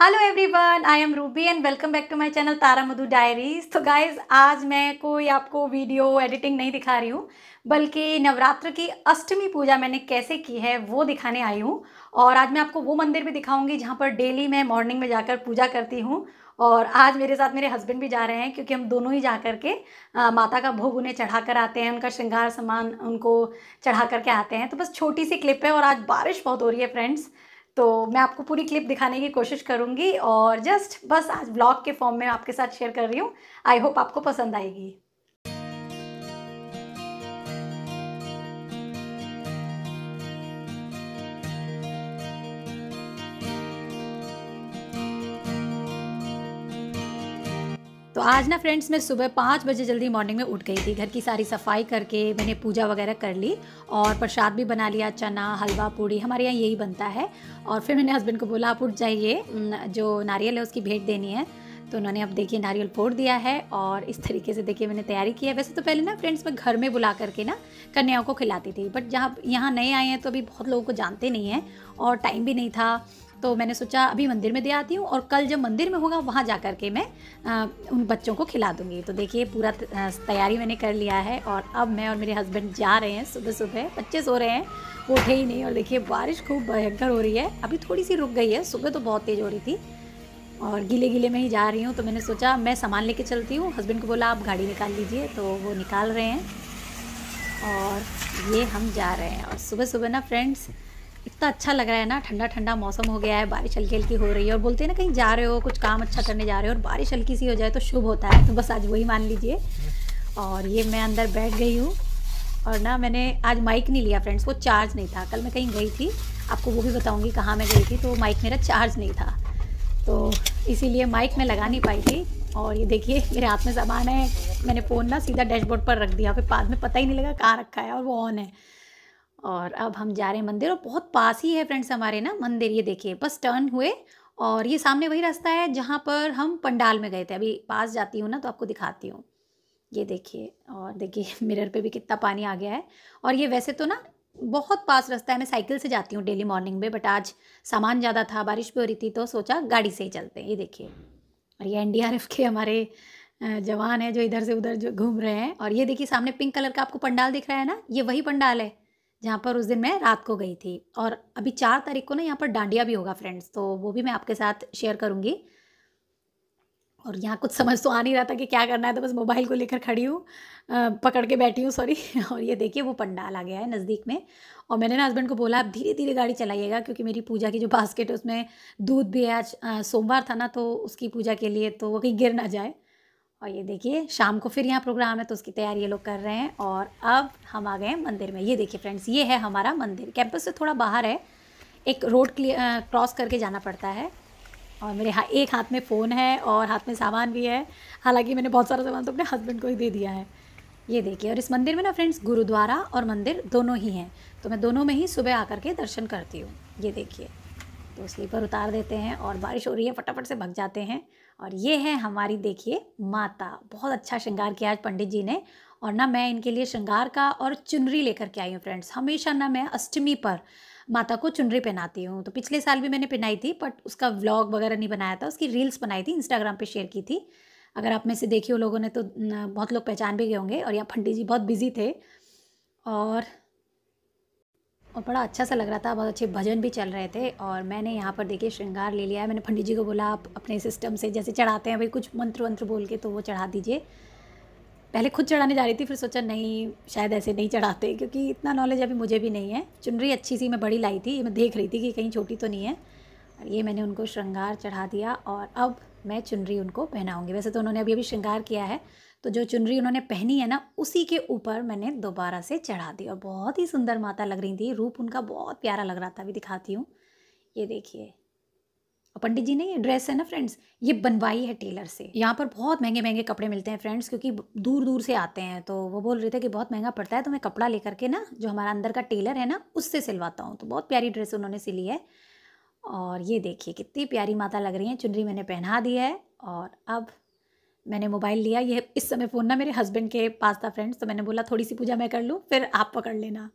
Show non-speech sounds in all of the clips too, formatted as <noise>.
Hello everyone I am Ruby and welcome back to my channel Tara Madhu diaries तो guys आज मैं कोई आपको वीडियो एडिटिंग नहीं दिखा रही हूँ बल्कि नवरात्र की अष्टमी पूजा मैंने कैसे की है वो दिखाने आई हूँ और आज मैं आपको वो मंदिर भी दिखाऊंगी जहाँ पर डेली मैं मॉर्निंग में जाकर पूजा करती हूँ और आज मेरे साथ मेरे हस्बैंड भी जा रहे हैं क्योंकि हम दोनों ही जा कर के आ, माता का भोग उन्हें चढ़ा कर आते हैं उनका श्रृंगार सामान उनको चढ़ा करके आते हैं तो बस छोटी सी क्लिप है और आज बारिश बहुत हो रही है फ्रेंड्स तो मैं आपको पूरी क्लिप दिखाने की कोशिश करूँगी और जस्ट बस आज ब्लॉग के फॉर्म में आपके साथ शेयर कर रही हूँ आई होप आपको पसंद आएगी तो आज ना फ्रेंड्स मैं सुबह पाँच बजे जल्दी मॉर्निंग में उठ गई थी घर की सारी सफाई करके मैंने पूजा वगैरह कर ली और प्रसाद भी बना लिया चना हलवा पूड़ी हमारे यहाँ यही बनता है और फिर मैंने हस्बैंड को बोला आप उठ जाइए जो नारियल है उसकी भेंट देनी है तो उन्होंने अब देखिए नारियल फोड़ दिया है और इस तरीके से देखिए मैंने तैयारी की है वैसे तो पहले ना फ्रेंड्स मैं घर में बुला करके ना कन्याओं को खिलाती थी बट जहाँ यहाँ नए आए हैं तो अभी बहुत लोगों को जानते नहीं हैं और टाइम भी नहीं था तो मैंने सोचा अभी मंदिर में दे आती हूँ और कल जब मंदिर में होगा वहाँ जा कर के मैं आ, उन बच्चों को खिला दूँगी तो देखिए पूरा तैयारी मैंने कर लिया है और अब मैं और मेरे हस्बैंड जा रहे हैं सुबह सुबह बच्चे सो रहे हैं वो उठे ही नहीं और देखिए बारिश खूब भयंकर हो रही है अभी थोड़ी सी रुक गई है सुबह तो बहुत तेज़ हो रही थी और गीले गीले में ही जा रही हूँ तो मैंने सोचा मैं सामान लेके चलती हूँ हस्बैंड को बोला आप गाड़ी निकाल लीजिए तो वो निकाल रहे हैं और ये हम जा रहे हैं और सुबह सुबह ना फ्रेंड्स इतना अच्छा लग रहा है ना ठंडा ठंडा मौसम हो गया है बारिश हल्की हल्की हो रही है और बोलते हैं ना कहीं जा रहे हो कुछ काम अच्छा करने जा रहे हो और बारिश हल्की सी हो जाए तो शुभ होता है तो बस आज वही मान लीजिए और ये मैं अंदर बैठ गई हूँ और ना मैंने आज माइक नहीं लिया फ्रेंड्स वो चार्ज नहीं था कल मैं कहीं गई थी आपको वो भी बताऊँगी कहाँ मैं गई थी तो माइक मेरा चार्ज नहीं था तो इसीलिए माइक मैं लगा नहीं पाई थी और ये देखिए मेरे हाथ में सामान है मैंने फ़ोन ना सीधा डैशबोर्ड पर रख दिया फिर बाद में पता ही नहीं लगा कहाँ रखा है और वो ऑन है और अब हम जा रहे हैं मंदिर और बहुत पास ही है फ्रेंड्स हमारे ना मंदिर ये देखिए बस टर्न हुए और ये सामने वही रास्ता है जहाँ पर हम पंडाल में गए थे अभी पास जाती हूँ ना तो आपको दिखाती हूँ ये देखिए और देखिए मिरर <laughs> पे भी कितना पानी आ गया है और ये वैसे तो ना बहुत पास रास्ता है मैं साइकिल से जाती हूँ डेली मॉर्निंग में बट आज सामान ज़्यादा था बारिश भी हो रही थी तो सोचा गाड़ी से ही चलते हैं ये देखिए और ये एन के हमारे जवान है जो इधर से उधर जो घूम रहे हैं और ये देखिए सामने पिंक कलर का आपको पंडाल दिख रहा है ना ये वही पंडाल है जहाँ पर उस दिन मैं रात को गई थी और अभी चार तारीख को ना यहाँ पर डांडिया भी होगा फ्रेंड्स तो वो भी मैं आपके साथ शेयर करूँगी और यहाँ कुछ समझ तो आ नहीं रहा था कि क्या करना है तो बस मोबाइल को लेकर खड़ी हूँ पकड़ के बैठी हूँ सॉरी <laughs> और ये देखिए वो पंडाल आ गया है नज़दीक में और मैंने ना हस्बैंड को बोला आप धीरे धीरे गाड़ी चलाइएगा क्योंकि मेरी पूजा की जो बास्केट है उसमें दूध भी है आज सोमवार था ना तो उसकी पूजा के लिए तो वो कहीं गिर ना जाए और ये देखिए शाम को फिर यहाँ प्रोग्राम है तो उसकी तैयारी ये लोग कर रहे हैं और अब हम आ गए हैं मंदिर में ये देखिए फ्रेंड्स ये है हमारा मंदिर कैंपस से थोड़ा बाहर है एक रोड क्रॉस करके जाना पड़ता है और मेरे हा, एक हाथ में फ़ोन है और हाथ में सामान भी है हालांकि मैंने बहुत सारा सामान तो अपने हस्बैंड को ही दे दिया है ये देखिए और इस मंदिर में ना फ्रेंड्स गुरुद्वारा और मंदिर दोनों ही हैं तो मैं दोनों में ही सुबह आकर के दर्शन करती हूँ ये देखिए तो स्लीपर उतार देते हैं और बारिश हो रही है फटाफट से भग जाते हैं और ये है हमारी देखिए माता बहुत अच्छा श्रृंगार किया आज पंडित जी ने और ना मैं इनके लिए श्रृंगार का और चुनरी लेकर के आई हूँ फ्रेंड्स हमेशा ना मैं अष्टमी पर माता को चुनरी पहनाती हूँ तो पिछले साल भी मैंने पहनाई थी बट उसका व्लॉग वगैरह नहीं बनाया था उसकी रील्स बनाई थी इंस्टाग्राम पे शेयर की थी अगर आप में से देखी हो लोगों ने तो बहुत लोग पहचान भी गए होंगे और यहाँ पंडित जी बहुत बिजी थे और और बड़ा अच्छा सा लग रहा था बहुत अच्छे भजन भी चल रहे थे और मैंने यहाँ पर देखिए श्रृंगार ले लिया है मैंने पंडित जी को बोला आप अपने सिस्टम से जैसे चढ़ाते हैं भाई कुछ मंत्र वंत्र बोल के तो वो चढ़ा दीजिए पहले खुद चढ़ाने जा रही थी फिर सोचा नहीं शायद ऐसे नहीं चढ़ाते क्योंकि इतना नॉलेज अभी मुझे भी नहीं है चुनरी अच्छी सी मैं बड़ी लाई थी मैं देख रही थी कि कहीं छोटी तो नहीं है और ये मैंने उनको श्रृंगार चढ़ा दिया और अब मैं चुनरी उनको पहनाऊँगी वैसे तो उन्होंने अभी अभी श्रृंगार किया है तो जो चुनरी उन्होंने पहनी है ना उसी के ऊपर मैंने दोबारा से चढ़ा दी और बहुत ही सुंदर माता लग रही थी रूप उनका बहुत प्यारा लग रहा था अभी दिखाती हूँ ये देखिए और पंडित जी ने ये ड्रेस है ना फ्रेंड्स ये बनवाई है टेलर से यहाँ पर बहुत महंगे महंगे कपड़े मिलते हैं फ्रेंड्स क्योंकि दूर दूर से आते हैं तो वो बोल रहे थे कि बहुत महंगा पड़ता है तो मैं कपड़ा लेकर के ना जो हमारा अंदर का टेलर है ना उससे सिलवाता हूँ तो बहुत प्यारी ड्रेस उन्होंने सिली है और ये देखिए कितनी प्यारी माता लग रही हैं चुनरी मैंने पहना दी है और अब मैंने मोबाइल लिया ये इस समय फ़ोन ना मेरे हस्बैंड के पास था फ्रेंड्स तो मैंने बोला थोड़ी सी पूजा मैं कर लूँ फिर आप पकड़ लेना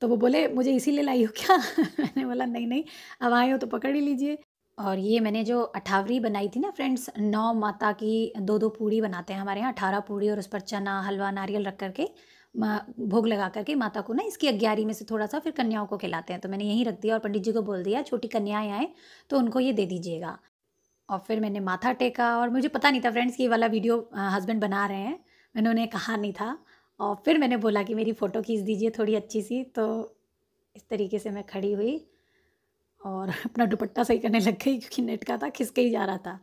तो वो बोले मुझे इसीलिए लाई हो क्या <laughs> मैंने बोला नहीं नहीं अब आए हो तो पकड़ ही लीजिए और ये मैंने जो अठावरी बनाई थी ना फ्रेंड्स नौ माता की दो दो पूड़ी बनाते हैं हमारे यहाँ अठारह पूड़ी और उस पर चना हलवा नारियल रख करके भोग लगा करके माता को ना इसकी अग्यारी में से थोड़ा सा फिर कन्याओं को खिलाते हैं तो मैंने यहीं रख दिया और पंडित जी को बोल दिया छोटी कन्याएं आएँ तो उनको ये दे दीजिएगा और फिर मैंने माथा टेका और मुझे पता नहीं था फ्रेंड्स ये वाला वीडियो हस्बैंड बना रहे हैं मैंने उन्हें कहा नहीं था और फिर मैंने बोला कि मेरी फ़ोटो खींच दीजिए थोड़ी अच्छी सी तो इस तरीके से मैं खड़ी हुई और <laughs> अपना दुपट्टा सही करने लग गई क्योंकि नेट का था खिसके ही जा रहा था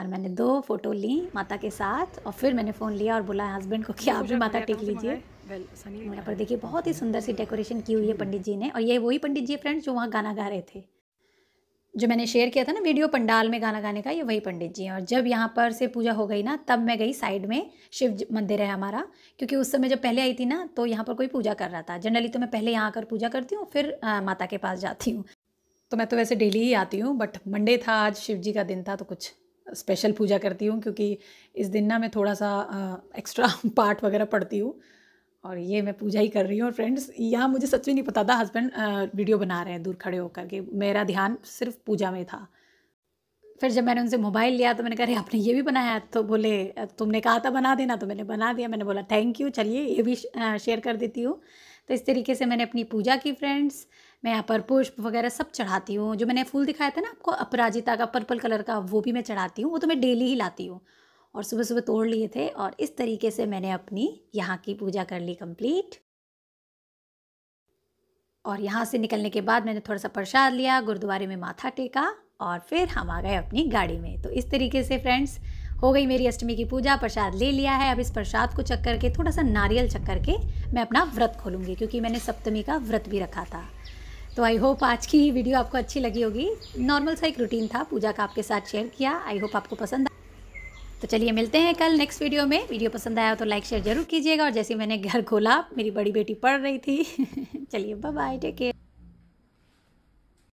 और मैंने दो फ़ोटो ली माता के साथ और फिर मैंने फ़ोन लिया और बोला हस्बैंड को कि आप भी माता टेक लीजिए यहाँ पर देखिए बहुत ही सुंदर सी डेकोरेशन की हुई है हम्म। पंडित जी ने और ये वही पंडित जी फ्रेंड्स जो वहाँ गाना गा रहे थे जो मैंने शेयर किया था ना वीडियो पंडाल में गाना गाने का ये वही पंडित जी हैं और जब यहाँ पर से पूजा हो गई ना तब मैं गई साइड में शिव मंदिर है हमारा क्योंकि उस समय जब पहले आई थी ना तो यहाँ पर कोई पूजा कर रहा था जनरली तो मैं पहले यहाँ आकर पूजा करती हूँ फिर आ, माता के पास जाती हूँ तो मैं तो वैसे डेली ही आती हूँ बट मंडे था आज शिव जी का दिन था तो कुछ स्पेशल पूजा करती हूँ क्योंकि इस दिन ना मैं थोड़ा सा एक्स्ट्रा <laughs> पार्ट वगैरह पढ़ती हूँ और ये मैं पूजा ही कर रही हूँ और फ्रेंड्स यहाँ मुझे सच में नहीं पता था हस्बैंड वीडियो बना रहे हैं दूर खड़े होकर के मेरा ध्यान सिर्फ पूजा में था फिर जब मैंने उनसे मोबाइल लिया तो मैंने कहा अरे आपने ये भी बनाया तो बोले तुमने कहा था बना देना तो मैंने बना दिया मैंने बोला थैंक यू चलिए ये भी शेयर कर देती हूँ तो इस तरीके से मैंने अपनी पूजा की फ्रेंड्स मैं यहाँ पर पुष्प वगैरह सब चढ़ाती हूँ जो मैंने फूल दिखाया था ना आपको अपराजिता का पर्पल कलर का वो भी मैं चढ़ाती हूँ वो तो मैं डेली ही लाती हूँ और सुबह सुबह तोड़ लिए थे और इस तरीके से मैंने अपनी यहाँ की पूजा कर ली कम्प्लीट और यहाँ से निकलने के बाद मैंने थोड़ा सा प्रसाद लिया गुरुद्वारे में माथा टेका और फिर हम आ गए अपनी गाड़ी में तो इस तरीके से फ्रेंड्स हो गई मेरी अष्टमी की पूजा प्रसाद ले लिया है अब इस प्रसाद को चक्कर के थोड़ा सा नारियल चक्कर के मैं अपना व्रत खोलूँगी क्योंकि मैंने सप्तमी का व्रत भी रखा था तो आई होप आज की वीडियो आपको अच्छी लगी होगी नॉर्मल सा एक रूटीन था पूजा का आपके साथ शेयर किया आई होप आपको पसंद तो चलिए मिलते हैं कल नेक्स्ट वीडियो में वीडियो पसंद आया तो लाइक शेयर जरूर कीजिएगा और जैसे मैंने घर खोला मेरी बड़ी बेटी पढ़ रही थी <laughs> चलिए बाय बाय टेक केयर